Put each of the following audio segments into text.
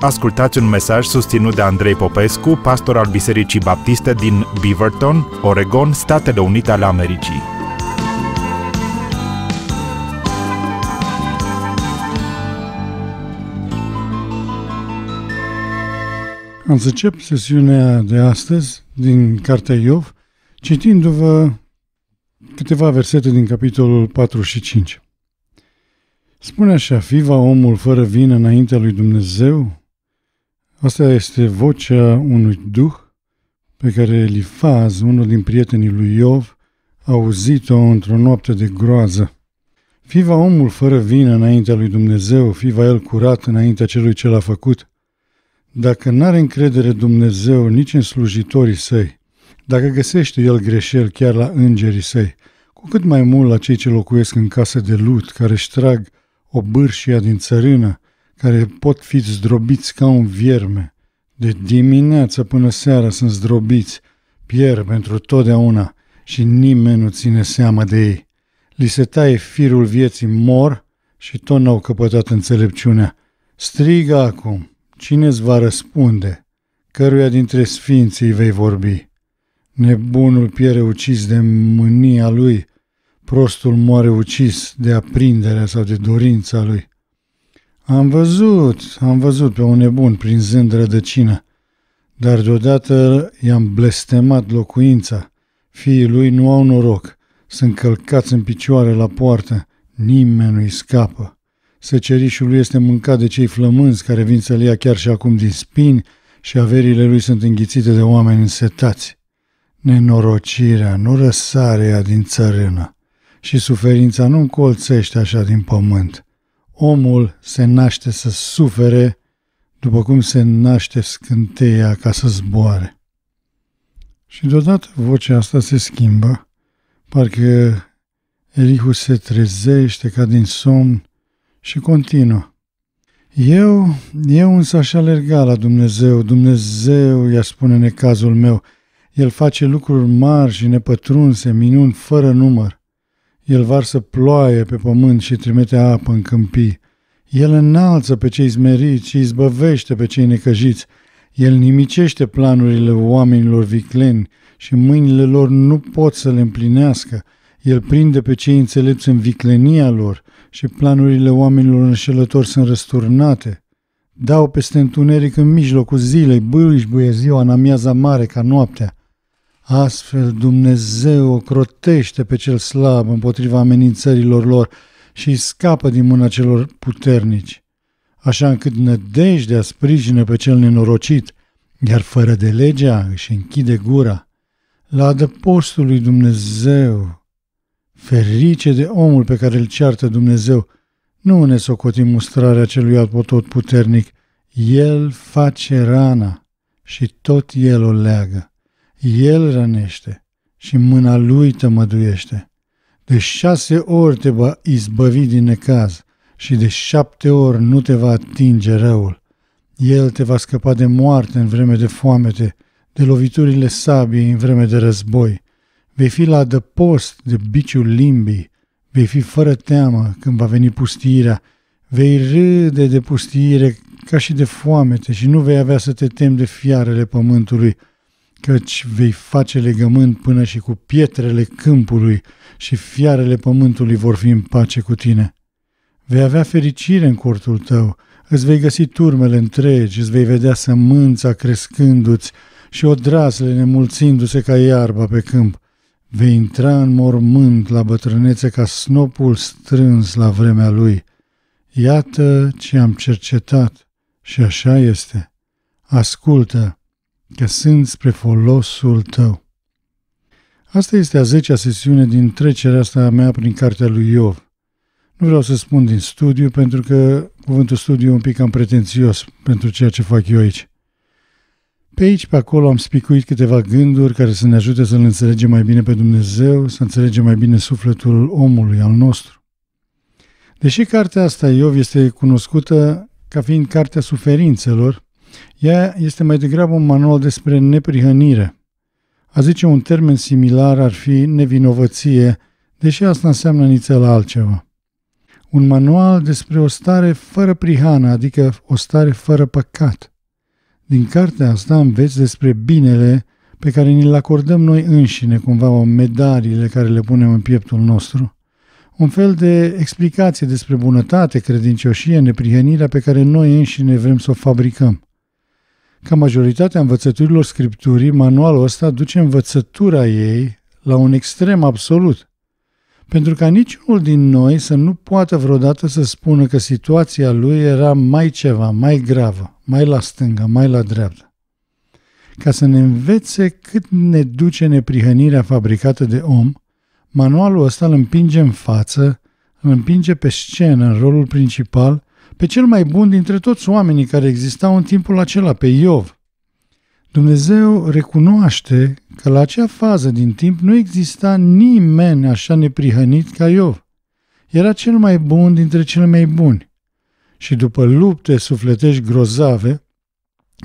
ascultați un mesaj susținut de Andrei Popescu, pastor al Bisericii Baptiste din Beaverton, Oregon, Statele Unite ale Americii. Am să încep sesiunea de astăzi din Cartea Iov, citindu-vă câteva versete din capitolul 4 și 5. Spune așa, fiva omul fără vină înaintea lui Dumnezeu? Asta este vocea unui duh pe care Elifaz, unul din prietenii lui Iov, a auzit-o într-o noapte de groază. Fii va omul fără vină înaintea lui Dumnezeu, fii va el curat înaintea celui ce l-a făcut. Dacă n-are încredere Dumnezeu nici în slujitorii săi, dacă găsește el greșel chiar la îngerii săi, cu cât mai mult la cei ce locuiesc în case de lut, care își trag o bârșia din țărână care pot fi zdrobiți ca un vierme. De dimineață până seara sunt zdrobiți, pierd pentru totdeauna și nimeni nu ține seama de ei. Li se taie firul vieții, mor și tot n-au căpătat înțelepciunea. Striga acum, cine îți va răspunde? Căruia dintre sfinții vei vorbi? Nebunul piere ucis de mânia lui, prostul moare ucis de aprinderea sau de dorința lui. Am văzut, am văzut pe un nebun prinzând rădăcină, dar deodată i-am blestemat locuința. Fiii lui nu au noroc, sunt călcați în picioare la poartă, nimeni nu-i scapă. Secerișul lui este mâncat de cei flămânzi care vin să-l ia chiar și acum din spini și averile lui sunt înghițite de oameni însetați. Nenorocirea nu răsarea din țărână și suferința nu încolțește așa din pământ omul se naște să sufere după cum se naște scânteia ca să zboare. Și deodată vocea asta se schimbă, parcă Elihu se trezește ca din somn și continuă. Eu, eu însă aș alerga la Dumnezeu, Dumnezeu i-a spune necazul meu, El face lucruri mari și nepătrunse, minuni fără număr. El varsă ploaie pe pământ și trimite apă în câmpii. El înalță pe cei smeriți și izbăvește pe cei necăjiți. El nimicește planurile oamenilor vicleni și mâinile lor nu pot să le împlinească. El prinde pe cei înțelepți în viclenia lor și planurile oamenilor înșelători sunt răsturnate. Dau peste întuneric în mijlocul zilei, buie ziua în amiaza mare ca noaptea. Astfel Dumnezeu o crotește pe cel slab împotriva amenințărilor lor și îi scapă din mâna celor puternici, așa încât nădejdea sprijină pe cel nenorocit, iar fără de legea își închide gura. La adăpostul lui Dumnezeu, ferice de omul pe care îl ceartă Dumnezeu, nu ne socotim mustrarea celui atpotot puternic, el face rana și tot el o leagă. El rănește și mâna Lui tămăduiește. De șase ori te va izbăvi din necaz și de șapte ori nu te va atinge răul. El te va scăpa de moarte în vreme de foamete, de loviturile sabiei în vreme de război. Vei fi la adăpost de biciul limbii, vei fi fără teamă când va veni pustirea, vei râde de pustiire ca și de foamete și nu vei avea să te temi de fiarele pământului, căci vei face legământ până și cu pietrele câmpului și fiarele pământului vor fi în pace cu tine. Vei avea fericire în cortul tău, îți vei găsi turmele întregi, îți vei vedea sămânța crescându-ți și odrasele nemulțindu-se ca iarba pe câmp. Vei intra în mormânt la bătrânețe ca snopul strâns la vremea lui. Iată ce am cercetat și așa este. Ascultă că sunt spre folosul tău. Asta este a zecea sesiune din trecerea asta a mea prin cartea lui Iov. Nu vreau să spun din studiu, pentru că cuvântul studiu e un pic cam pretențios pentru ceea ce fac eu aici. Pe aici, pe acolo, am spicuit câteva gânduri care să ne ajute să-L înțelegem mai bine pe Dumnezeu, să înțelegem mai bine sufletul omului al nostru. Deși cartea asta, Iov, este cunoscută ca fiind cartea suferințelor, ea este mai degrabă un manual despre neprihănire. A zice un termen similar ar fi nevinovăție, deși asta înseamnă nițel altceva. Un manual despre o stare fără prihană, adică o stare fără păcat. Din cartea asta înveți despre binele pe care ni-l acordăm noi înșine, cumva o medaliile care le punem în pieptul nostru un fel de explicație despre bunătate, credincioșie, neprihănirea pe care noi înșine vrem să o fabricăm. Ca majoritatea învățăturilor scripturii, manualul ăsta duce învățătura ei la un extrem absolut. Pentru ca niciunul din noi să nu poată vreodată să spună că situația lui era mai ceva, mai gravă, mai la stânga, mai la dreapta. Ca să ne învețe cât ne duce neprihănirea fabricată de om, manualul ăsta îl împinge în față, îl împinge pe scenă, în rolul principal pe cel mai bun dintre toți oamenii care existau în timpul acela, pe Iov. Dumnezeu recunoaște că la acea fază din timp nu exista nimeni așa neprihănit ca Iov. Era cel mai bun dintre cele mai buni. Și după lupte sufletești grozave,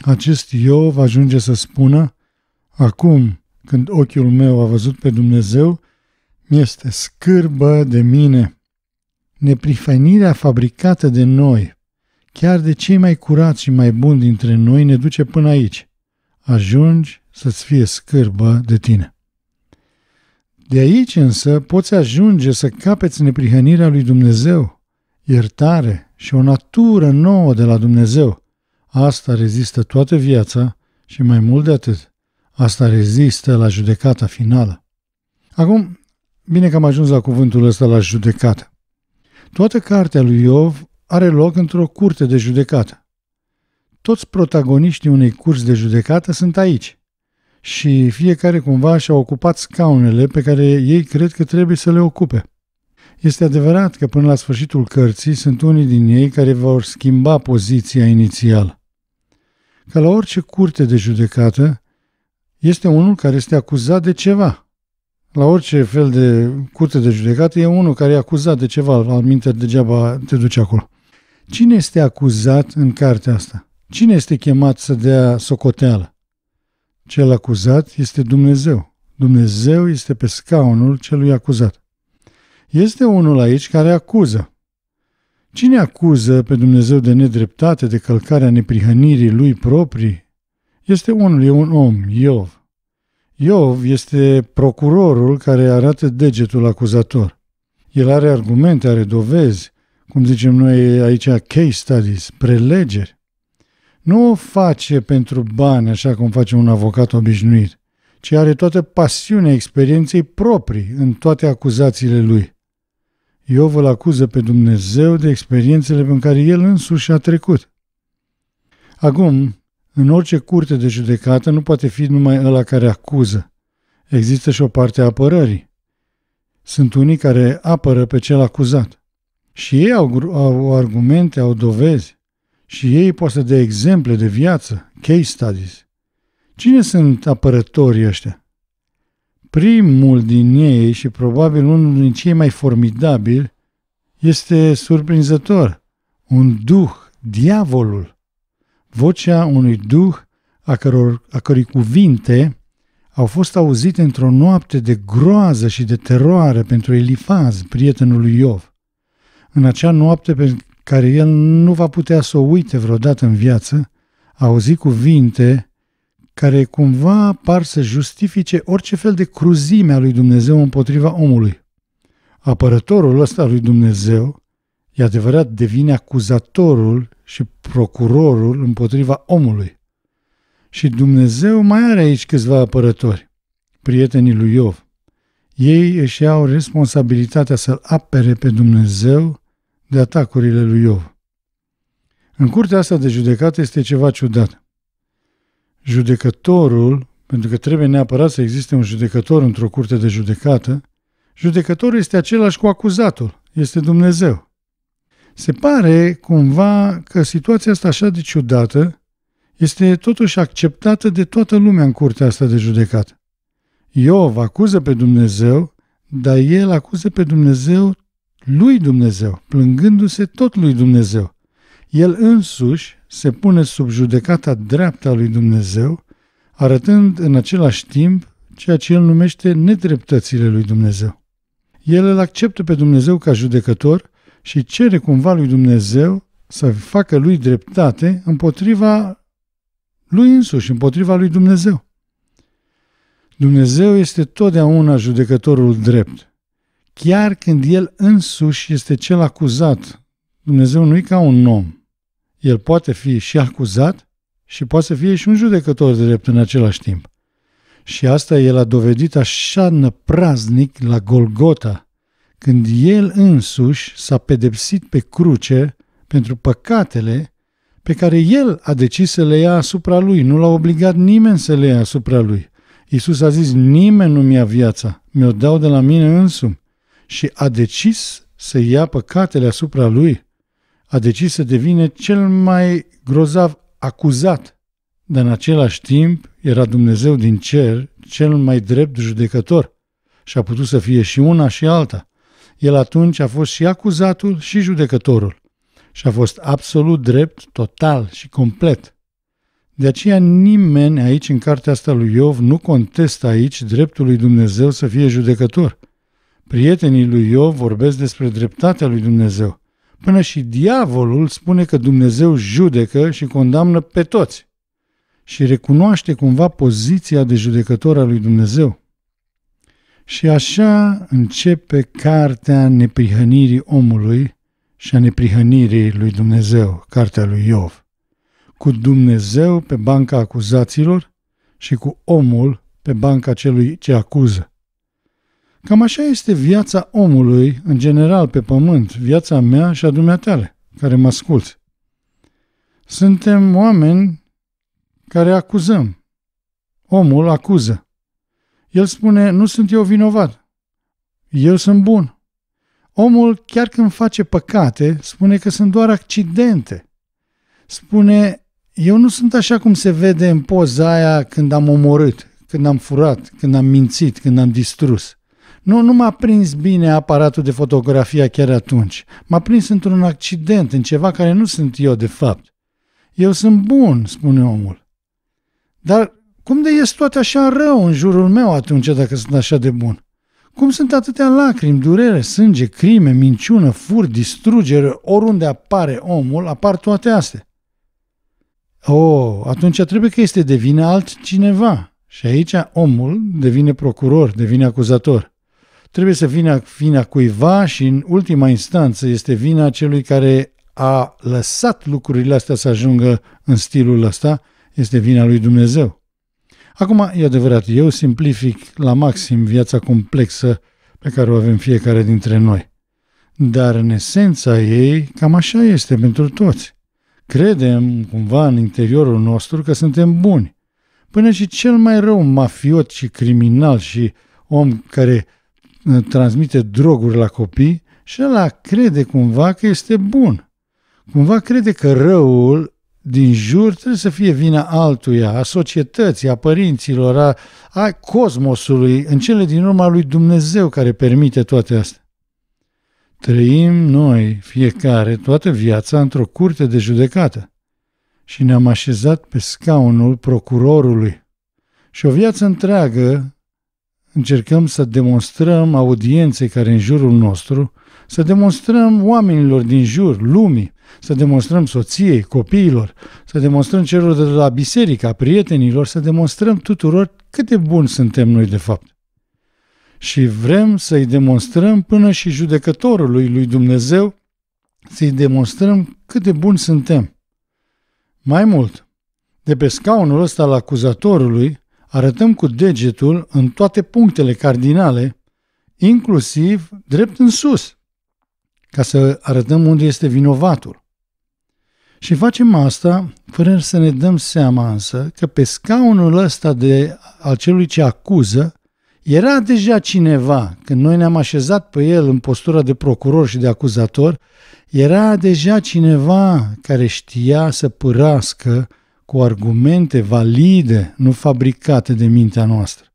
acest Iov ajunge să spună, acum când ochiul meu a văzut pe Dumnezeu, mi este scârbă de mine neprifainirea fabricată de noi, chiar de cei mai curați și mai buni dintre noi, ne duce până aici. Ajungi să-ți fie scârbă de tine. De aici însă poți ajunge să capeți neprihănirea lui Dumnezeu, iertare și o natură nouă de la Dumnezeu. Asta rezistă toată viața și mai mult de atât. Asta rezistă la judecata finală. Acum, bine că am ajuns la cuvântul ăsta la judecată. Toată cartea lui Iov are loc într-o curte de judecată. Toți protagoniștii unei curs de judecată sunt aici și fiecare cumva și-a ocupat scaunele pe care ei cred că trebuie să le ocupe. Este adevărat că până la sfârșitul cărții sunt unii din ei care vor schimba poziția inițială. Ca la orice curte de judecată, este unul care este acuzat de ceva, la orice fel de curte de judecată e unul care e acuzat de ceva, al minte degeaba te duce acolo. Cine este acuzat în cartea asta? Cine este chemat să dea socoteală? Cel acuzat este Dumnezeu. Dumnezeu este pe scaunul celui acuzat. Este unul aici care acuză. Cine acuză pe Dumnezeu de nedreptate, de călcarea neprihănirii lui proprii? Este unul, e un om, Iov. Iov este procurorul care arată degetul acuzator. El are argumente, are dovezi, cum zicem noi aici, case studies, prelegeri. Nu o face pentru bani, așa cum face un avocat obișnuit, ci are toată pasiunea experienței proprii în toate acuzațiile lui. Iov îl acuză pe Dumnezeu de experiențele pe care el însuși a trecut. Acum, în orice curte de judecată nu poate fi numai ăla care acuză. Există și o parte a apărării. Sunt unii care apără pe cel acuzat. Și ei au, au argumente, au dovezi. Și ei pot să dea exemple de viață, case studies. Cine sunt apărătorii ăștia? Primul din ei și probabil unul din cei mai formidabili este surprinzător. Un duh, diavolul vocea unui duh a, căror, a cărui cuvinte au fost auzite într-o noapte de groază și de teroare pentru Elifaz, prietenul lui Iov. În acea noapte pe care el nu va putea să o uite vreodată în viață, a auzit cuvinte care cumva par să justifice orice fel de cruzime a lui Dumnezeu împotriva omului. Apărătorul ăsta lui Dumnezeu e adevărat, devine acuzatorul și procurorul împotriva omului. Și Dumnezeu mai are aici câțiva apărători, prietenii lui Iov. Ei își iau responsabilitatea să-L apere pe Dumnezeu de atacurile lui Iov. În curtea asta de judecată este ceva ciudat. Judecătorul, pentru că trebuie neapărat să existe un judecător într-o curte de judecată, judecătorul este același cu acuzatul, este Dumnezeu. Se pare cumva că situația asta așa de ciudată este totuși acceptată de toată lumea în curtea asta de judecată. Iov acuză pe Dumnezeu, dar el acuză pe Dumnezeu lui Dumnezeu, plângându-se tot lui Dumnezeu. El însuși se pune sub judecata dreapta lui Dumnezeu, arătând în același timp ceea ce el numește nedreptățile lui Dumnezeu. El îl acceptă pe Dumnezeu ca judecător și cere cumva lui Dumnezeu să facă lui dreptate împotriva lui însuși, împotriva lui Dumnezeu. Dumnezeu este totdeauna judecătorul drept. Chiar când el însuși este cel acuzat, Dumnezeu nu e ca un om. El poate fi și acuzat și poate să fie și un judecător drept în același timp. Și asta el a dovedit așa năpraznic la Golgota, când El însuși s-a pedepsit pe cruce pentru păcatele pe care El a decis să le ia asupra Lui. Nu l-a obligat nimeni să le ia asupra Lui. Iisus a zis, nimeni nu mi-a viața, mi-o dau de la mine însumi. Și a decis să ia păcatele asupra Lui. A decis să devine cel mai grozav acuzat, dar în același timp era Dumnezeu din cer cel mai drept judecător și a putut să fie și una și alta. El atunci a fost și acuzatul și judecătorul și a fost absolut drept, total și complet. De aceea nimeni aici în cartea asta lui Iov nu contestă aici dreptul lui Dumnezeu să fie judecător. Prietenii lui Iov vorbesc despre dreptatea lui Dumnezeu. Până și diavolul spune că Dumnezeu judecă și condamnă pe toți și recunoaște cumva poziția de judecător a lui Dumnezeu. Și așa începe cartea neprihănirii omului și a neprihănirii lui Dumnezeu, cartea lui Iov, cu Dumnezeu pe banca acuzaților și cu omul pe banca celui ce acuză. Cam așa este viața omului în general pe pământ, viața mea și a dumneatale, care mă asculți. Suntem oameni care acuzăm. Omul acuză. El spune, nu sunt eu vinovat. Eu sunt bun. Omul, chiar când face păcate, spune că sunt doar accidente. Spune, eu nu sunt așa cum se vede în poza aia când am omorât, când am furat, când am mințit, când am distrus. Nu, nu m-a prins bine aparatul de fotografia chiar atunci. M-a prins într-un accident, în ceva care nu sunt eu de fapt. Eu sunt bun, spune omul. Dar cum de ies toate așa rău în jurul meu atunci dacă sunt așa de bun? Cum sunt atâtea lacrimi, durere, sânge, crime, minciună, fur, distrugere, oriunde apare omul, apar toate astea. Oh, atunci trebuie că este de vină altcineva. Și aici omul devine procuror, devine acuzator. Trebuie să vină vina cuiva și în ultima instanță este vina celui care a lăsat lucrurile astea să ajungă în stilul ăsta, este vina lui Dumnezeu. Acum, e adevărat, eu simplific la maxim viața complexă pe care o avem fiecare dintre noi. Dar în esența ei, cam așa este pentru toți. Credem cumva în interiorul nostru că suntem buni. Până și cel mai rău mafiot și criminal și om care uh, transmite droguri la copii, și ăla crede cumva că este bun. Cumva crede că răul din jur trebuie să fie vina altuia, a societății, a părinților, a, a cosmosului, în cele din urma lui Dumnezeu care permite toate astea. Trăim noi, fiecare, toată viața într-o curte de judecată și ne-am așezat pe scaunul procurorului. Și o viață întreagă încercăm să demonstrăm audienței care în jurul nostru să demonstrăm oamenilor din jur, lumii, să demonstrăm soției, copiilor, să demonstrăm celor de la biserică, a prietenilor, să demonstrăm tuturor cât de buni suntem noi de fapt. Și vrem să-i demonstrăm până și judecătorului lui Dumnezeu, să-i demonstrăm cât de buni suntem. Mai mult, de pe scaunul ăsta al acuzatorului, arătăm cu degetul în toate punctele cardinale, inclusiv drept în sus – ca să arătăm unde este vinovatul. Și facem asta fără să ne dăm seama însă că pe scaunul ăsta de al celui ce acuză era deja cineva, când noi ne-am așezat pe el în postura de procuror și de acuzator, era deja cineva care știa să pârască cu argumente valide, nu fabricate de mintea noastră.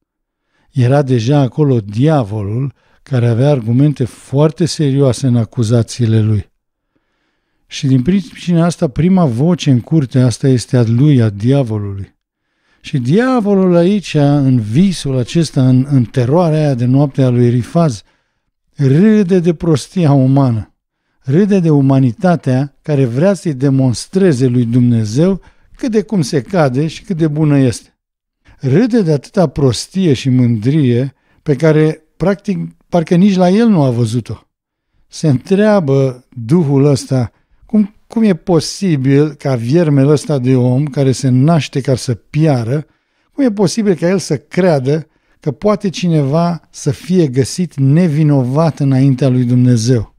Era deja acolo diavolul care avea argumente foarte serioase în acuzațiile lui. Și din pricina asta, prima voce în curte, asta este a lui, a diavolului. Și diavolul aici, în visul acesta, în, în teroarea aia de noapte a lui Rifaz, râde de prostia umană, râde de umanitatea care vrea să-i demonstreze lui Dumnezeu cât de cum se cade și cât de bună este. Râde de atâta prostie și mândrie pe care, practic, parcă nici la el nu a văzut-o. Se întreabă Duhul ăsta cum, cum e posibil ca viermele ăsta de om care se naște ca să piară, cum e posibil ca el să creadă că poate cineva să fie găsit nevinovat înaintea lui Dumnezeu.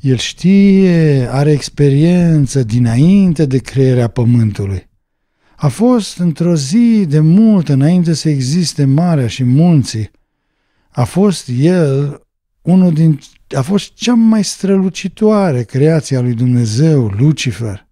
El știe, are experiență dinainte de crearea pământului. A fost într-o zi de mult înainte să existe marea și munții, a fost el unul din, a fost cea mai strălucitoare creație a lui Dumnezeu, Lucifer.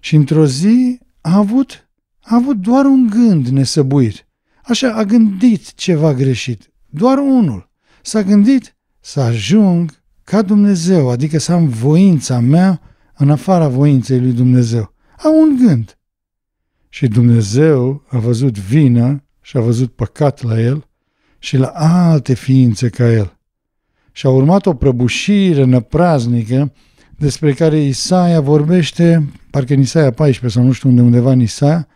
Și într-o zi a avut, a avut doar un gând nesăbuit. Așa a gândit ceva greșit, doar unul. S-a gândit să ajung ca Dumnezeu, adică să am voința mea în afara voinței lui Dumnezeu. A un gând. Și Dumnezeu a văzut vină și a văzut păcat la el și la alte ființe ca el. Și a urmat o prăbușire năpraznică despre care Isaia vorbește, parcă în Isaia 14 sau nu știu unde, undeva în Isaia,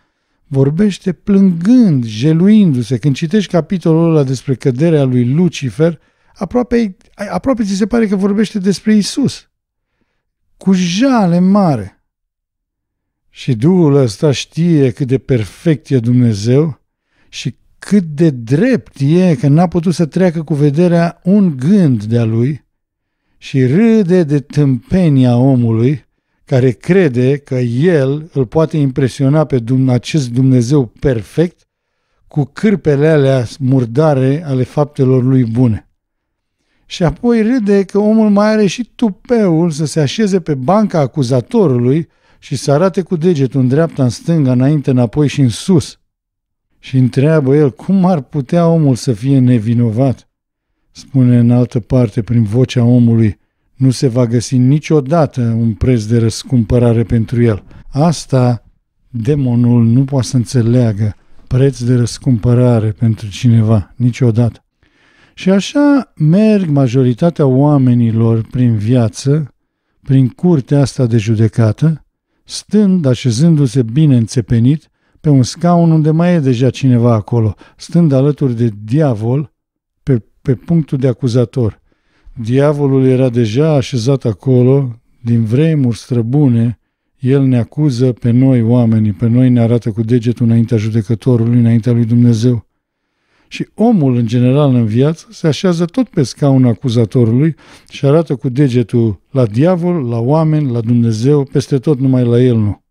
vorbește plângând, jeluindu-se. Când citești capitolul ăla despre căderea lui Lucifer, aproape, aproape ți se pare că vorbește despre Isus. Cu jale mare. Și Duhul ăsta știe cât de perfect e Dumnezeu și cât de drept e că n-a putut să treacă cu vederea un gând de-a lui și râde de tâmpenia omului care crede că el îl poate impresiona pe acest Dumnezeu perfect cu cârpele alea murdare ale faptelor lui bune. Și apoi râde că omul mai are și tupeul să se așeze pe banca acuzatorului și să arate cu degetul în dreapta, în stânga, înainte, înapoi și în sus, și întreabă el cum ar putea omul să fie nevinovat. Spune în altă parte prin vocea omului, nu se va găsi niciodată un preț de răscumpărare pentru el. Asta demonul nu poate să înțeleagă preț de răscumpărare pentru cineva, niciodată. Și așa merg majoritatea oamenilor prin viață, prin curtea asta de judecată, stând, așezându-se bine înțepenit, pe un scaun unde mai e deja cineva acolo, stând alături de diavol pe, pe punctul de acuzator. Diavolul era deja așezat acolo, din vremuri străbune, el ne acuză pe noi oamenii, pe noi ne arată cu degetul înaintea judecătorului, înaintea lui Dumnezeu. Și omul, în general, în viață, se așează tot pe scaunul acuzatorului și arată cu degetul la diavol, la oameni, la Dumnezeu, peste tot numai la el nu.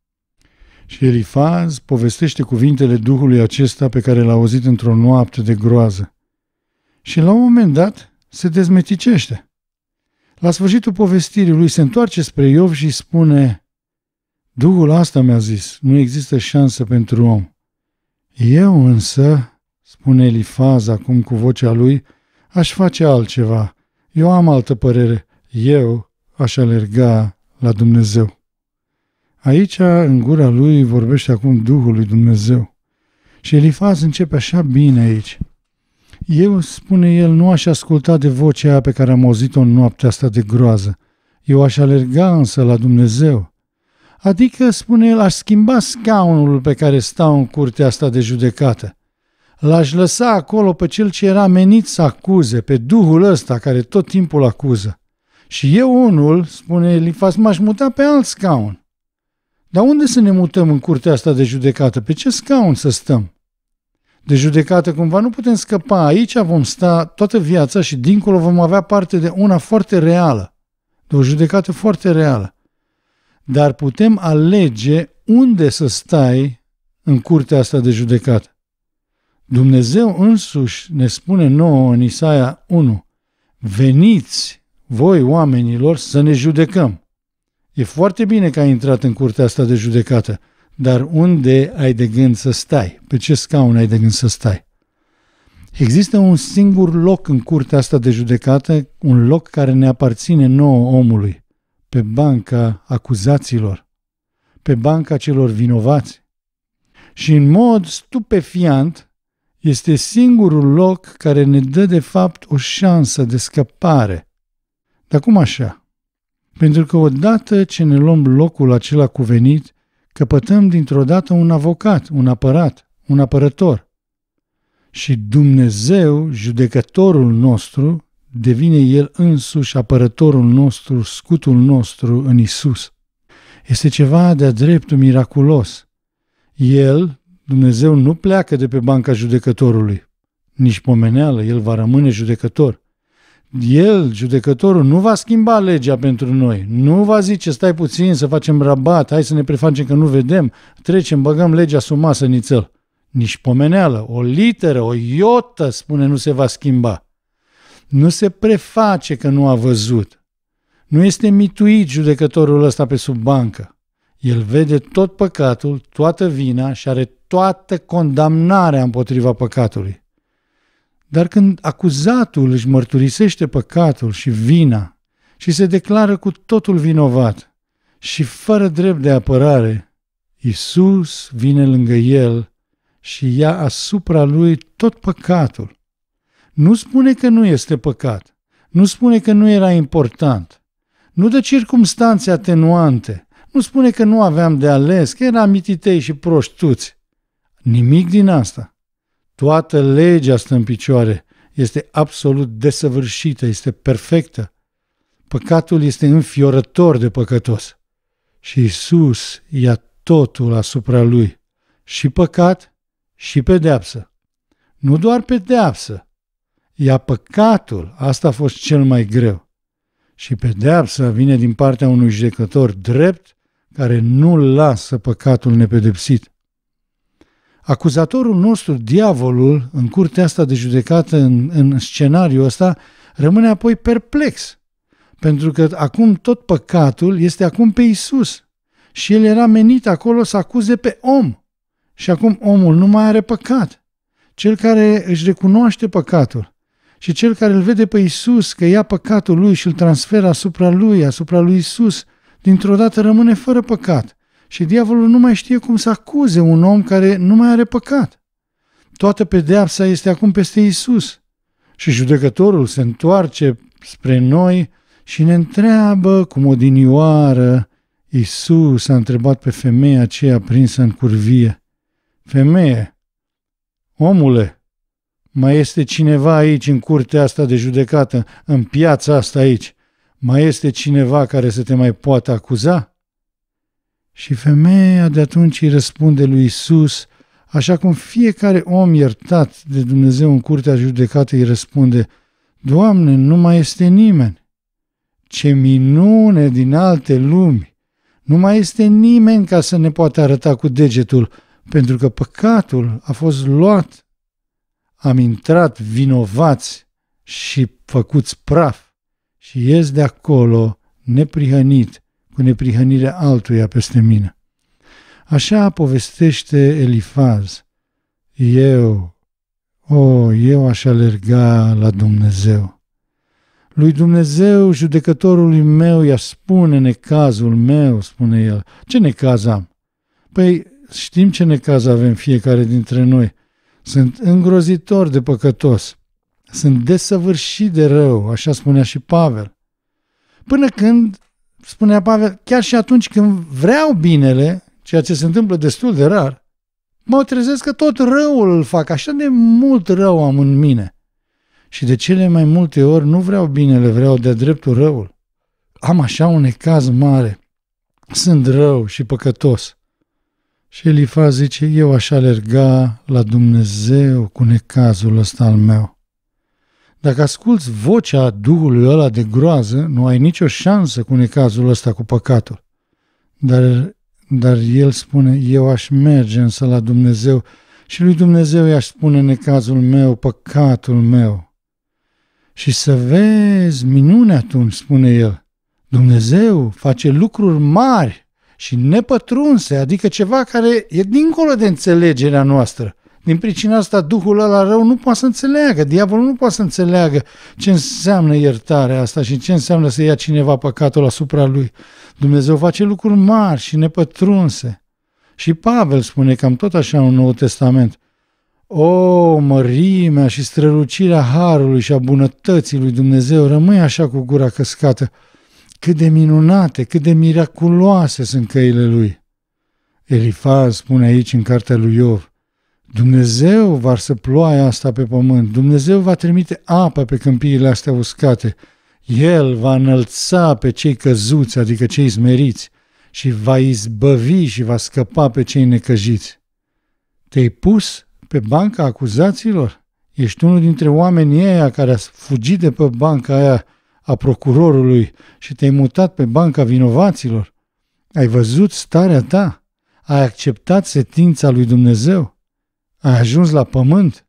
Și Elifaz povestește cuvintele Duhului acesta pe care l-a auzit într-o noapte de groază. Și la un moment dat se dezmeticește. La sfârșitul povestirii lui se întoarce spre Iov și spune Duhul asta mi-a zis, nu există șansă pentru om. Eu însă, spune Elifaz acum cu vocea lui, aș face altceva. Eu am altă părere. Eu aș alerga la Dumnezeu. Aici, în gura lui, vorbește acum Duhul lui Dumnezeu. Și Elifaz începe așa bine aici. Eu, spune el, nu aș asculta de vocea aia pe care am auzit-o în noaptea asta de groază. Eu aș alerga însă la Dumnezeu. Adică, spune el, aș schimba scaunul pe care stau în curtea asta de judecată. L-aș lăsa acolo pe cel ce era menit să acuze, pe Duhul ăsta care tot timpul acuză. Și eu unul, spune Elifaz, m-aș muta pe alt scaun. Dar unde să ne mutăm în curtea asta de judecată? Pe ce scaun să stăm? De judecată cumva nu putem scăpa. Aici vom sta toată viața și dincolo vom avea parte de una foarte reală, de o judecată foarte reală. Dar putem alege unde să stai în curtea asta de judecată. Dumnezeu însuși ne spune nouă în Isaia 1, veniți voi oamenilor să ne judecăm. E foarte bine că ai intrat în curtea asta de judecată, dar unde ai de gând să stai? Pe ce scaun ai de gând să stai? Există un singur loc în curtea asta de judecată, un loc care ne aparține nouă omului, pe banca acuzaților, pe banca celor vinovați. Și în mod stupefiant, este singurul loc care ne dă de fapt o șansă de scăpare. Dar cum așa? Pentru că odată ce ne luăm locul acela cuvenit, căpătăm dintr-o dată un avocat, un apărat, un apărător. Și Dumnezeu, judecătorul nostru, devine El însuși apărătorul nostru, scutul nostru în Isus. Este ceva de-a dreptul miraculos. El, Dumnezeu, nu pleacă de pe banca judecătorului. Nici pomeneală, El va rămâne judecător el, judecătorul, nu va schimba legea pentru noi. Nu va zice, stai puțin să facem rabat, hai să ne prefacem că nu vedem, trecem, băgăm legea sumasă nițel. Nici pomeneală, o literă, o iotă, spune, nu se va schimba. Nu se preface că nu a văzut. Nu este mituit judecătorul ăsta pe sub bancă. El vede tot păcatul, toată vina și are toată condamnarea împotriva păcatului. Dar când acuzatul își mărturisește păcatul și vina și se declară cu totul vinovat și fără drept de apărare, Isus vine lângă el și ia asupra lui tot păcatul. Nu spune că nu este păcat, nu spune că nu era important, nu dă circumstanțe atenuante, nu spune că nu aveam de ales, că eram mititei și proștuți. Nimic din asta. Toată legea stă în picioare, este absolut desăvârșită, este perfectă. Păcatul este înfiorător de păcătos. Și Isus ia totul asupra lui, și păcat, și pedeapsă. Nu doar pedeapsă, ia păcatul, asta a fost cel mai greu. Și pedeapsa vine din partea unui judecător drept care nu lasă păcatul nepedepsit. Acuzatorul nostru, diavolul, în curtea asta de judecată, în, în scenariul ăsta, rămâne apoi perplex. Pentru că acum tot păcatul este acum pe Isus. Și el era menit acolo să acuze pe om. Și acum omul nu mai are păcat. Cel care își recunoaște păcatul și cel care îl vede pe Isus că ia păcatul lui și îl transferă asupra lui, asupra lui Isus, dintr-o dată rămâne fără păcat și diavolul nu mai știe cum să acuze un om care nu mai are păcat. Toată pedeapsa este acum peste Isus. Și judecătorul se întoarce spre noi și ne întreabă cum odinioară Isus a întrebat pe femeia aceea prinsă în curvie. Femeie, omule, mai este cineva aici în curtea asta de judecată, în piața asta aici? Mai este cineva care să te mai poată acuza? Și femeia de atunci îi răspunde lui Isus, așa cum fiecare om iertat de Dumnezeu în curtea judecată îi răspunde, Doamne, nu mai este nimeni. Ce minune din alte lumi! Nu mai este nimeni ca să ne poată arăta cu degetul, pentru că păcatul a fost luat. Am intrat vinovați și făcuți praf și ies de acolo neprihănit cu neprihănirea altuia peste mine. Așa povestește Elifaz. Eu, o, oh, eu aș alerga la Dumnezeu. Lui Dumnezeu, judecătorului meu, i-a spune necazul meu, spune el. Ce necaz am? Păi știm ce necaz avem fiecare dintre noi. Sunt îngrozitor de păcătos. Sunt desăvârșit de rău, așa spunea și Pavel. Până când spunea Pavel, chiar și atunci când vreau binele, ceea ce se întâmplă destul de rar, mă trezesc că tot răul îl fac, așa de mult rău am în mine. Și de cele mai multe ori nu vreau binele, vreau de dreptul răul. Am așa un ecaz mare. Sunt rău și păcătos. Și Elifa zice, eu aș alerga la Dumnezeu cu necazul ăsta al meu. Dacă asculți vocea Duhului ăla de groază, nu ai nicio șansă cu necazul ăsta cu păcatul. Dar, dar el spune, eu aș merge însă la Dumnezeu și lui Dumnezeu i-aș spune necazul meu, păcatul meu. Și să vezi minune atunci, spune el. Dumnezeu face lucruri mari și nepătrunse, adică ceva care e dincolo de înțelegerea noastră. Din pricina asta, Duhul ăla rău nu poate să înțeleagă, diavolul nu poate să înțeleagă ce înseamnă iertarea asta și ce înseamnă să ia cineva păcatul asupra lui. Dumnezeu face lucruri mari și nepătrunse. Și Pavel spune cam tot așa în Noul Testament. O, mărimea și strălucirea harului și a bunătății lui Dumnezeu, rămâi așa cu gura căscată. Cât de minunate, cât de miraculoase sunt căile lui. Elifaz spune aici în cartea lui Iov, Dumnezeu va să ploaia asta pe pământ, Dumnezeu va trimite apă pe câmpiile astea uscate, El va înălța pe cei căzuți, adică cei smeriți, și va izbăvi și va scăpa pe cei necăjiți. Te-ai pus pe banca acuzaților. Ești unul dintre oamenii aia care a fugit de pe banca aia a procurorului și te-ai mutat pe banca vinovaților? Ai văzut starea ta? Ai acceptat setința lui Dumnezeu? ai ajuns la pământ?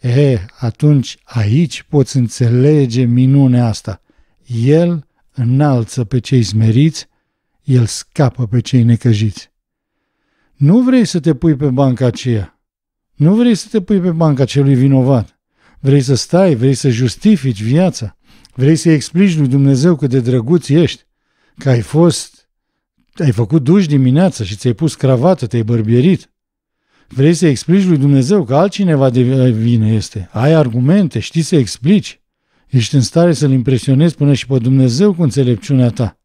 E, atunci aici poți înțelege minunea asta. El înalță pe cei smeriți, el scapă pe cei necăjiți. Nu vrei să te pui pe banca aceea. Nu vrei să te pui pe banca celui vinovat. Vrei să stai, vrei să justifici viața. Vrei să-i explici lui Dumnezeu cât de drăguț ești, că ai fost, ai făcut duș dimineața și ți-ai pus cravată, te-ai bărbierit. Vrei să explici lui Dumnezeu că altcineva de vină este. Ai argumente, știi să explici. Ești în stare să-L impresionezi până și pe Dumnezeu cu înțelepciunea ta.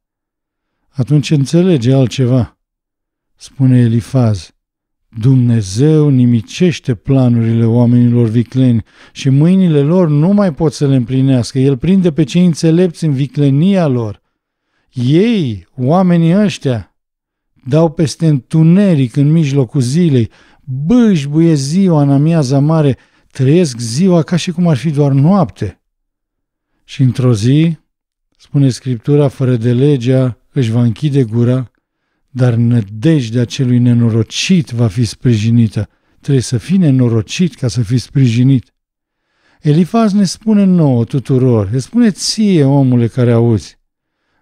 Atunci înțelege altceva. Spune Elifaz, Dumnezeu nimicește planurile oamenilor vicleni și mâinile lor nu mai pot să le împlinească. El prinde pe cei înțelepți în viclenia lor. Ei, oamenii ăștia, dau peste întuneric în mijlocul zilei, bâșbuie ziua în amiaza mare, trăiesc ziua ca și cum ar fi doar noapte. Și într-o zi, spune Scriptura, fără de legea își va închide gura, dar nădejdea celui nenorocit va fi sprijinită. Trebuie să fii nenorocit ca să fii sprijinit. Elifaz ne spune nouă tuturor, ne spune ție, omule care auzi.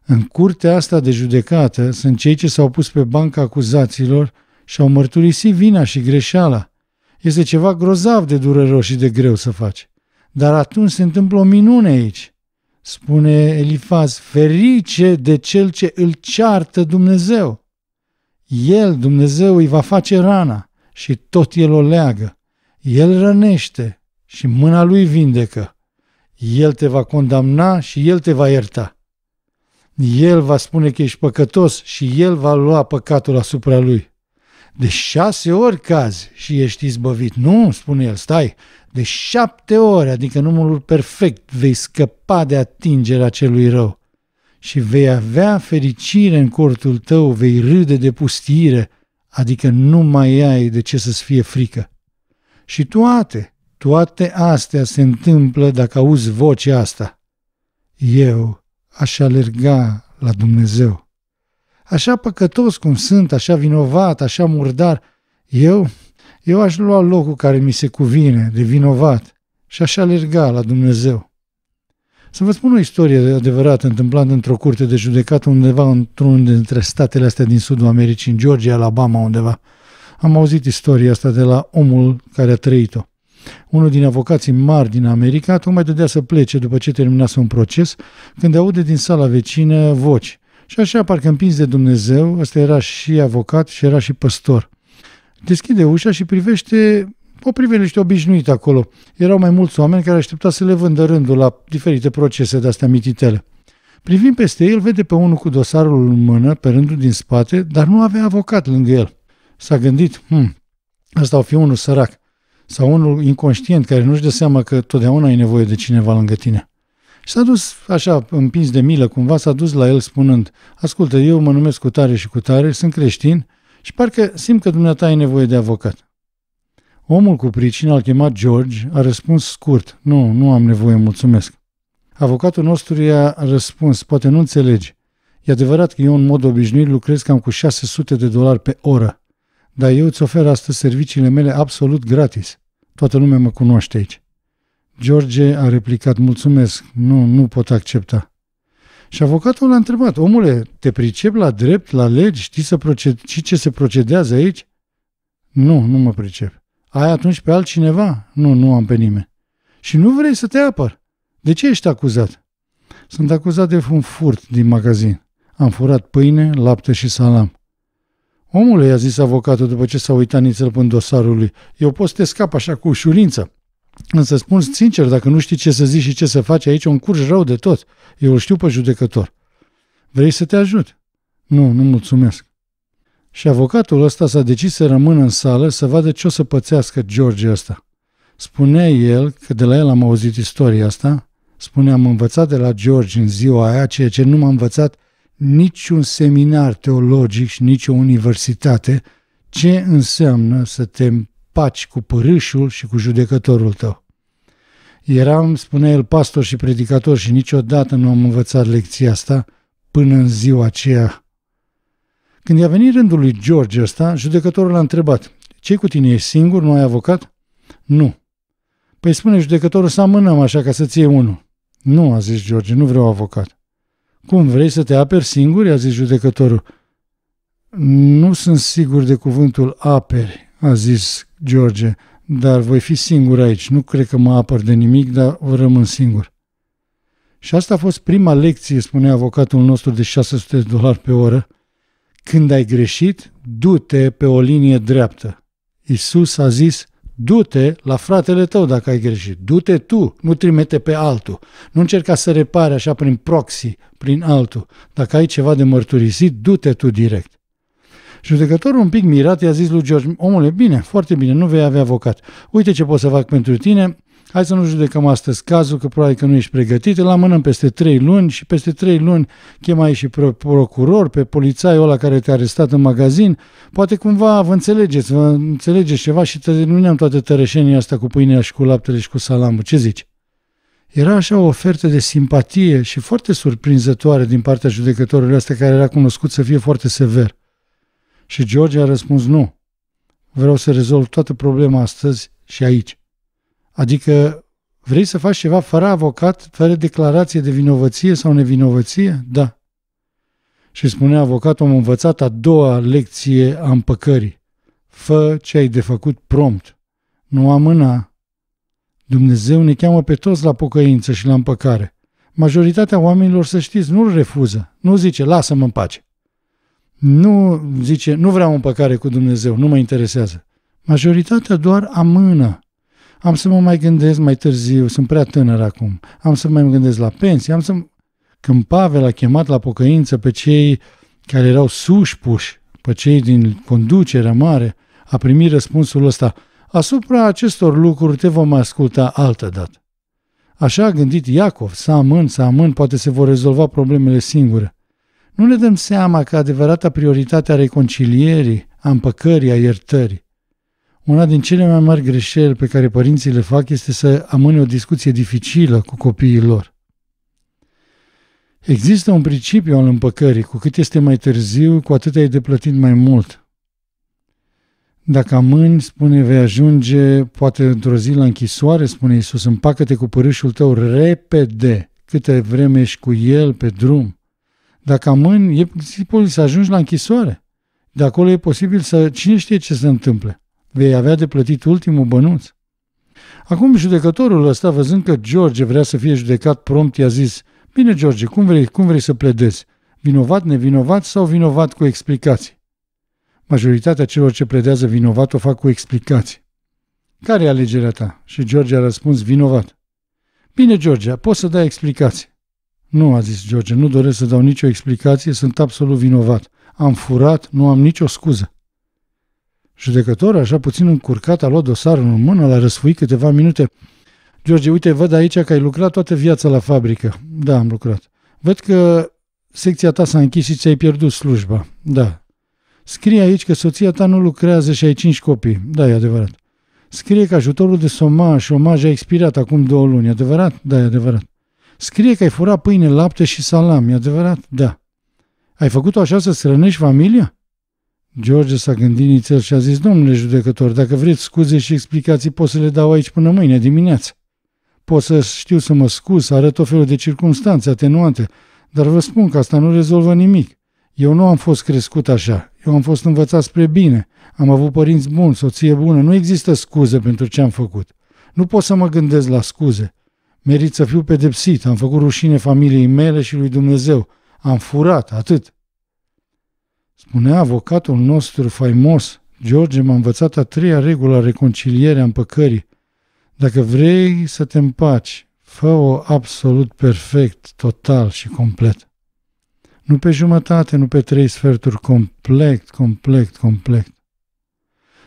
În curtea asta de judecată sunt cei ce s-au pus pe banca acuzaților – și-au mărturisit vina și greșeala. Este ceva grozav de dureros și de greu să faci. Dar atunci se întâmplă o minune aici. Spune Elifaz, ferice de cel ce îl ceartă Dumnezeu. El, Dumnezeu, îi va face rana și tot el o leagă. El rănește și mâna lui vindecă. El te va condamna și el te va ierta. El va spune că ești păcătos și el va lua păcatul asupra lui. De șase ori cazi și ești izbăvit. Nu, spune el, stai, de șapte ori, adică numărul perfect, vei scăpa de atingerea celui rău. Și vei avea fericire în cortul tău, vei râde de pustire, adică nu mai ai de ce să-ți fie frică. Și toate, toate astea se întâmplă dacă auzi vocea asta. Eu aș alerga la Dumnezeu. Așa păcătos cum sunt, așa vinovat, așa murdar, eu, eu aș lua locul care mi se cuvine de vinovat și aș alerga la Dumnezeu. Să vă spun o istorie adevărată întâmplată într-o curte de judecată undeva într-unul dintre statele astea din sudul Americii, în Georgia, Alabama, undeva. Am auzit istoria asta de la omul care a trăit-o. Unul din avocații mari din America tocmai dădea să plece după ce terminase un proces, când aude din sala vecină voci. Și așa, parcă împins de Dumnezeu, ăsta era și avocat și era și păstor. Deschide ușa și privește o priveliște obișnuită acolo. Erau mai mulți oameni care aștepta să le vândă rândul la diferite procese de-astea mititele. Privind peste el, vede pe unul cu dosarul în mână, pe rândul din spate, dar nu avea avocat lângă el. S-a gândit, hm, ăsta o fi unul sărac sau unul inconștient care nu-și dă seama că totdeauna ai nevoie de cineva lângă tine. Și s-a dus așa, împins de milă cumva, s-a dus la el spunând, ascultă, eu mă numesc cu tare și cu tare, sunt creștin și parcă simt că dumneata ai nevoie de avocat. Omul cu pricină al chemat George a răspuns scurt, nu, nu am nevoie, mulțumesc. Avocatul nostru i-a răspuns, poate nu înțelegi. E adevărat că eu în mod obișnuit lucrez cam cu 600 de dolari pe oră, dar eu îți ofer astăzi serviciile mele absolut gratis. Toată lumea mă cunoaște aici. George a replicat, mulțumesc, nu, nu pot accepta. Și avocatul l-a întrebat, omule, te pricep la drept, la legi, știi să proced- și ce se procedează aici? Nu, nu mă pricep. Ai atunci pe altcineva? Nu, nu am pe nimeni. Și nu vrei să te apăr. De ce ești acuzat? Sunt acuzat de un furt din magazin. Am furat pâine, lapte și salam. Omule, i-a zis avocatul după ce s-a uitat nițel în dosarul lui, eu pot să te scap așa cu ușurință. Însă spun sincer, dacă nu știi ce să zici și ce să faci aici, o încurci rău de tot. Eu îl știu pe judecător. Vrei să te ajut? Nu, nu mulțumesc. Și avocatul ăsta s-a decis să rămână în sală să vadă ce o să pățească George ăsta. Spunea el, că de la el am auzit istoria asta, Spunea, am învățat de la George în ziua aia ceea ce nu m-a învățat niciun seminar teologic și nici o universitate, ce înseamnă să te paci cu părâșul și cu judecătorul tău. Eram, spunea el, pastor și predicator și niciodată nu am învățat lecția asta până în ziua aceea. Când i-a venit rândul lui George ăsta, judecătorul l-a întrebat, ce cu tine, ești singur, nu ai avocat? Nu. Păi spune judecătorul să amânăm așa ca să ție unul. Nu, a zis George, nu vreau avocat. Cum vrei să te aperi singur? a zis judecătorul. Nu sunt sigur de cuvântul aperi, a zis George, dar voi fi singur aici. Nu cred că mă apăr de nimic, dar rămân singur. Și asta a fost prima lecție, spunea avocatul nostru de 600 de dolari pe oră. Când ai greșit, du-te pe o linie dreaptă. Isus a zis, du-te la fratele tău dacă ai greșit. Du-te tu, nu trimite pe altul. Nu încerca să repare așa prin proxy, prin altul. Dacă ai ceva de mărturisit, du-te tu direct. Judecătorul un pic mirat i-a zis lui George, omule, bine, foarte bine, nu vei avea avocat. Uite ce pot să fac pentru tine, hai să nu judecăm astăzi cazul, că probabil că nu ești pregătit, îl amânăm peste trei luni și peste trei luni chemai și procuror, pe polițaiul ăla care te-a arestat în magazin, poate cumva vă înțelegeți, vă înțelegeți ceva și terminăm toate tărășenii asta cu pâinea și cu laptele și cu salamul, ce zici? Era așa o ofertă de simpatie și foarte surprinzătoare din partea judecătorului ăsta care era cunoscut să fie foarte sever. Și George a răspuns nu. Vreau să rezolv toată problema astăzi și aici. Adică vrei să faci ceva fără avocat, fără declarație de vinovăție sau nevinovăție? Da. Și spunea avocatul, am învățat a doua lecție a împăcării. Fă ce ai de făcut prompt, nu amâna. Dumnezeu ne cheamă pe toți la pocăință și la împăcare. Majoritatea oamenilor, să știți, nu-l refuză, nu zice, lasă-mă în pace nu, zice, nu vreau împăcare cu Dumnezeu, nu mă interesează. Majoritatea doar amână. Am să mă mai gândesc mai târziu, sunt prea tânăr acum, am să mă mai gândesc la pensie, am să... Când Pavel a chemat la pocăință pe cei care erau sușpuși, pe cei din conducerea mare, a primit răspunsul ăsta, asupra acestor lucruri te vom asculta altă dată. Așa a gândit Iacov, să amân, să amân, poate se vor rezolva problemele singure. Nu ne dăm seama că adevărata prioritate a reconcilierii, a împăcării, a iertării. Una din cele mai mari greșeli pe care părinții le fac este să amâne o discuție dificilă cu copiii lor. Există un principiu al împăcării, cu cât este mai târziu, cu atât ai de plătit mai mult. Dacă amâni, spune, vei ajunge poate într-o zi la închisoare, spune Iisus, împacă-te cu părâșul tău repede, câte vreme ești cu el pe drum. Dacă amâni, e posibil să ajungi la închisoare. De acolo e posibil să... Cine știe ce se întâmple? Vei avea de plătit ultimul bănuț. Acum judecătorul ăsta, văzând că George vrea să fie judecat prompt, i-a zis, Bine, George, cum vrei, cum vrei să pledezi? Vinovat, nevinovat sau vinovat cu explicații? Majoritatea celor ce pledează vinovat o fac cu explicații. Care e alegerea ta? Și George a răspuns vinovat. Bine, George, poți să dai explicații. Nu, a zis George, nu doresc să dau nicio explicație, sunt absolut vinovat. Am furat, nu am nicio scuză. Judecătorul, așa puțin încurcat, a luat dosarul în mână, l-a răsfuit câteva minute. George, uite, văd aici că ai lucrat toată viața la fabrică. Da, am lucrat. Văd că secția ta s-a închis și ți-ai pierdut slujba. Da. Scrie aici că soția ta nu lucrează și ai cinci copii. Da, e adevărat. Scrie că ajutorul de soma și omaj a expirat acum două luni. Adevărat? Da, e adevărat. Scrie că ai furat pâine, lapte și salam, e adevărat? Da. Ai făcut-o așa să strănești familia? George s-a gândit nițel și a zis, domnule judecător, dacă vreți scuze și explicații, pot să le dau aici până mâine dimineață. Pot să știu să mă scuz, să arăt o felul de circunstanțe atenuante, dar vă spun că asta nu rezolvă nimic. Eu nu am fost crescut așa, eu am fost învățat spre bine, am avut părinți buni, soție bună, nu există scuze pentru ce am făcut. Nu pot să mă gândesc la scuze merit să fiu pedepsit, am făcut rușine familiei mele și lui Dumnezeu, am furat, atât. Spunea avocatul nostru faimos, George m-a învățat a treia regulă a a împăcării. Dacă vrei să te împaci, fă-o absolut perfect, total și complet. Nu pe jumătate, nu pe trei sferturi, complet, complet, complet.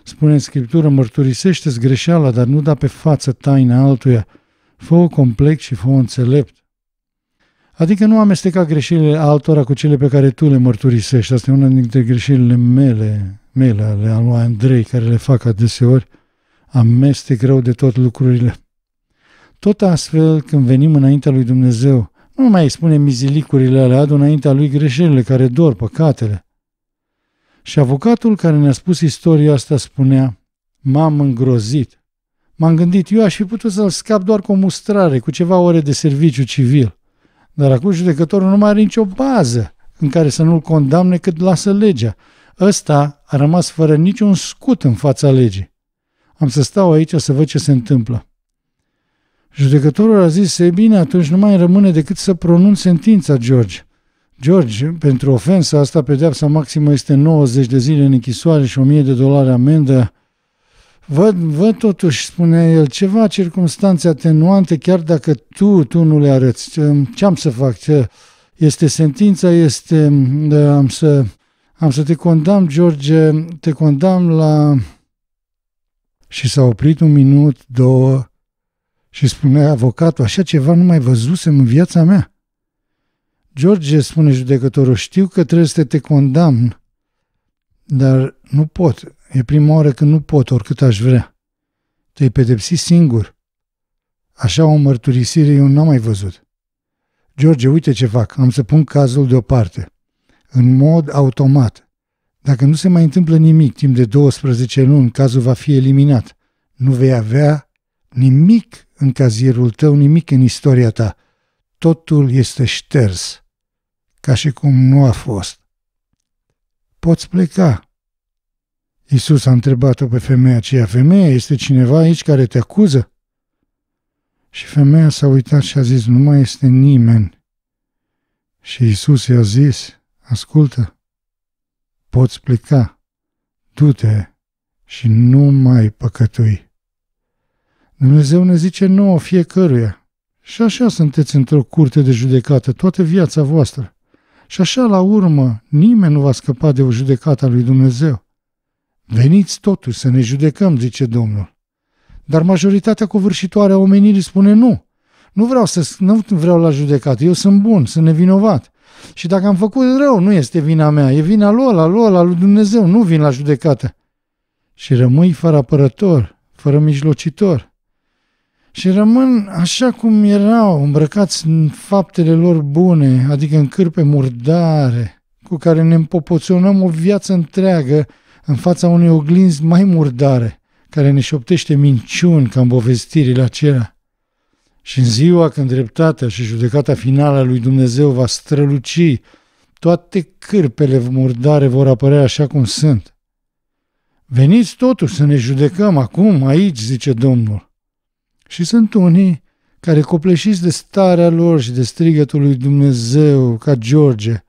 Spune în Scriptură, mărturisește-ți greșeala, dar nu da pe față taina altuia – fă complex și fă înțelept. Adică nu amesteca greșelile altora cu cele pe care tu le mărturisești. Asta e una dintre greșelile mele, mele ale lui Andrei, care le fac adeseori. Amestec rău de tot lucrurile. Tot astfel, când venim înaintea lui Dumnezeu, nu mai spune mizilicurile alea, adu înaintea lui greșelile care dor, păcatele. Și avocatul care ne-a spus istoria asta spunea, m-am îngrozit. M-am gândit, eu aș fi putut să-l scap doar cu o mustrare, cu ceva ore de serviciu civil. Dar acum judecătorul nu mai are nicio bază în care să nu-l condamne cât lasă legea. Ăsta a rămas fără niciun scut în fața legii. Am să stau aici să văd ce se întâmplă. Judecătorul a zis, e bine, atunci nu mai rămâne decât să pronunț sentința, George. George, pentru ofensa asta, pedeapsa maximă este 90 de zile în închisoare și 1000 de dolari amendă. Văd, văd totuși, spune el, ceva circunstanțe atenuante, chiar dacă tu, tu nu le arăți. Ce am să fac? Este sentința, este, da, am să, am să te condamn, George, te condamn la... Și s-a oprit un minut, două, și spune avocatul, așa ceva nu mai văzusem în viața mea. George, spune judecătorul, știu că trebuie să te condamn, dar nu pot. E prima oară când nu pot, oricât aș vrea. Te-ai pedepsit singur. Așa o mărturisire eu n-am mai văzut. George, uite ce fac, am să pun cazul deoparte. În mod automat. Dacă nu se mai întâmplă nimic timp de 12 luni, cazul va fi eliminat. Nu vei avea nimic în cazierul tău, nimic în istoria ta. Totul este șters. Ca și cum nu a fost. Poți pleca, Isus a întrebat-o pe femeia aceea, femeie, este cineva aici care te acuză? Și femeia s-a uitat și a zis, nu mai este nimeni. Și Isus i-a zis, ascultă, poți pleca, du-te și nu mai păcătui. Dumnezeu ne zice nouă fiecăruia. Și așa sunteți într-o curte de judecată toată viața voastră. Și așa, la urmă, nimeni nu va scăpa de o judecată a lui Dumnezeu. Veniți totuși să ne judecăm, zice Domnul. Dar majoritatea covârșitoare a omenirii spune nu. Nu vreau, să, nu vreau la judecată, eu sunt bun, sunt nevinovat. Și dacă am făcut rău, nu este vina mea, e vina lui, la Lui, la lui Dumnezeu, nu vin la judecată. Și rămâi fără apărător, fără mijlocitor. Și rămân așa cum erau, îmbrăcați în faptele lor bune, adică în cârpe murdare, cu care ne împopoționăm o viață întreagă, în fața unei oglinzi mai murdare, care ne șoptește minciuni ca povestirile acelea. Și în ziua când dreptatea și judecata finală a lui Dumnezeu va străluci, toate cârpele murdare vor apărea așa cum sunt. Veniți totuși să ne judecăm acum, aici, zice Domnul. Și sunt unii care copleșiți de starea lor și de strigătul lui Dumnezeu, ca George,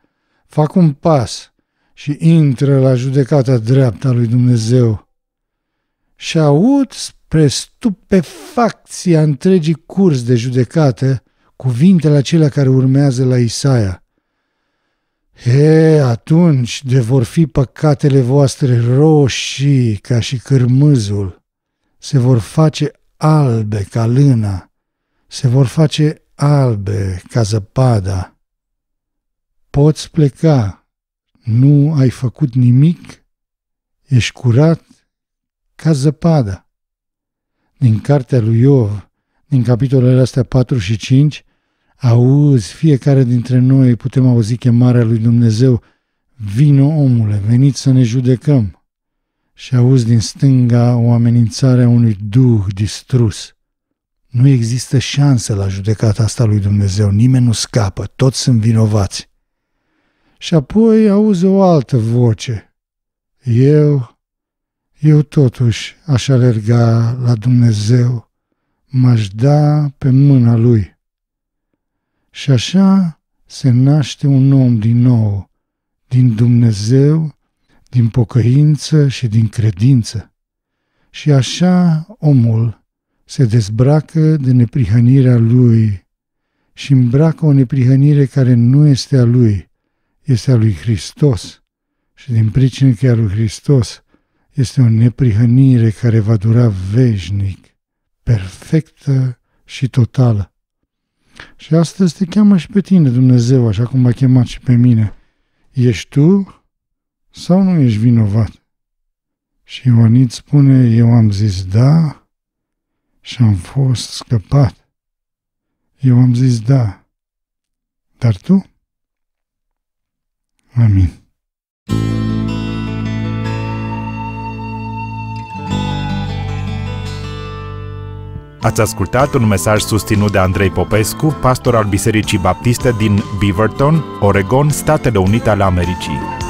fac un pas și intră la judecata dreapta lui Dumnezeu. Și aud spre stupefacția întregii curs de judecată cuvintele acelea care urmează la Isaia. He, atunci de vor fi păcatele voastre roșii ca și cârmâzul, se vor face albe ca lâna, se vor face albe ca zăpada. Poți pleca, nu ai făcut nimic, ești curat ca zăpada. Din cartea lui Iov, din capitolele astea 4 și 5, auzi, fiecare dintre noi putem auzi chemarea lui Dumnezeu, vino omule, veniți să ne judecăm. Și auzi din stânga o amenințare a unui duh distrus. Nu există șansă la judecata asta lui Dumnezeu, nimeni nu scapă, toți sunt vinovați și apoi auzi o altă voce. Eu, eu totuși aș alerga la Dumnezeu, m-aș da pe mâna Lui. Și așa se naște un om din nou, din Dumnezeu, din pocăință și din credință. Și așa omul se dezbracă de neprihănirea lui și îmbracă o neprihănire care nu este a lui – este a lui Hristos și din pricină că e a lui Hristos este o neprihănire care va dura veșnic, perfectă și totală. Și astăzi te cheamă și pe tine Dumnezeu, așa cum m-a chemat și pe mine. Ești tu sau nu ești vinovat? Și Ioanit spune, eu am zis da și am fost scăpat. Eu am zis da. Dar tu? Amin. Ați ascultat un mesaj susținut de Andrei Popescu, pastor al Bisericii Baptiste din Beaverton, Oregon, Statele Unite ale Americii.